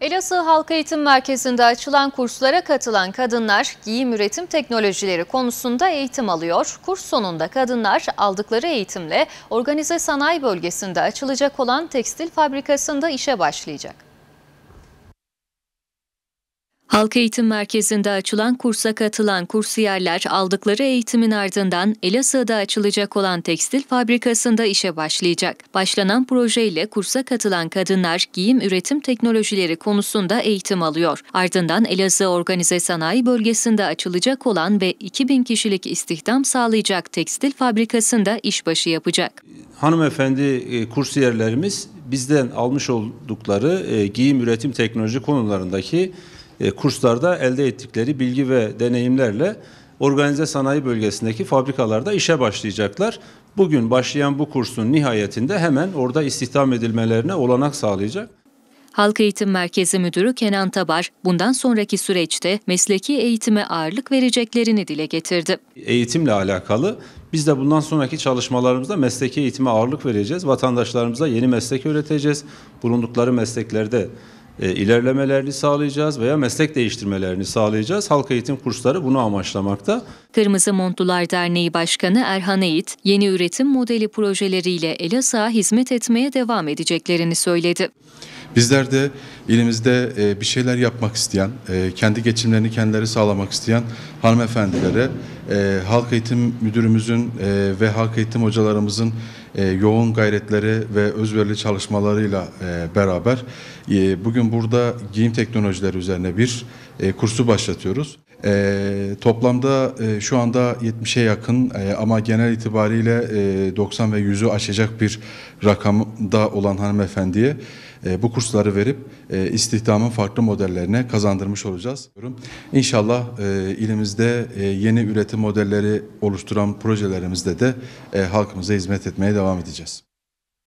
Elazığ Halk Eğitim Merkezi'nde açılan kurslara katılan kadınlar giyim üretim teknolojileri konusunda eğitim alıyor. Kurs sonunda kadınlar aldıkları eğitimle organize sanayi bölgesinde açılacak olan tekstil fabrikasında işe başlayacak. Halk Eğitim Merkezi'nde açılan kursa katılan kursiyerler aldıkları eğitimin ardından Elazığ'da açılacak olan tekstil fabrikasında işe başlayacak. Başlanan projeyle kursa katılan kadınlar giyim üretim teknolojileri konusunda eğitim alıyor. Ardından Elazığ Organize Sanayi Bölgesi'nde açılacak olan ve 2000 kişilik istihdam sağlayacak tekstil fabrikasında işbaşı yapacak. Hanımefendi e, kursiyerlerimiz bizden almış oldukları e, giyim üretim teknoloji konularındaki e, kurslarda elde ettikleri bilgi ve deneyimlerle organize sanayi bölgesindeki fabrikalarda işe başlayacaklar. Bugün başlayan bu kursun nihayetinde hemen orada istihdam edilmelerine olanak sağlayacak. Halk Eğitim Merkezi Müdürü Kenan Tabar, bundan sonraki süreçte mesleki eğitime ağırlık vereceklerini dile getirdi. Eğitimle alakalı biz de bundan sonraki çalışmalarımızda mesleki eğitime ağırlık vereceğiz. Vatandaşlarımıza yeni meslek öğreteceğiz. Bulundukları mesleklerde e, ilerlemelerini sağlayacağız veya meslek değiştirmelerini sağlayacağız. Halk eğitim kursları bunu amaçlamakta. Kırmızı Montlular Derneği Başkanı Erhan Eğit, yeni üretim modeli projeleriyle Elazığ'a hizmet etmeye devam edeceklerini söyledi. Bizler de ilimizde e, bir şeyler yapmak isteyen, e, kendi geçimlerini kendileri sağlamak isteyen hanımefendilere e, Halk Eğitim Müdürümüzün e, ve Halk Eğitim hocalarımızın e, yoğun gayretleri ve özverili çalışmalarıyla e, beraber e, bugün burada giyim teknolojileri üzerine bir e, kursu başlatıyoruz. E, toplamda e, şu anda 70'e yakın e, ama genel itibariyle e, 90 ve 100'ü aşacak bir rakamda olan hanımefendiye e, bu kursları verip e, istihdamın farklı modellerine kazandırmış olacağız. İnşallah e, ilimizde yeni üretim modelleri oluşturan projelerimizde de halkımıza hizmet etmeye devam edeceğiz.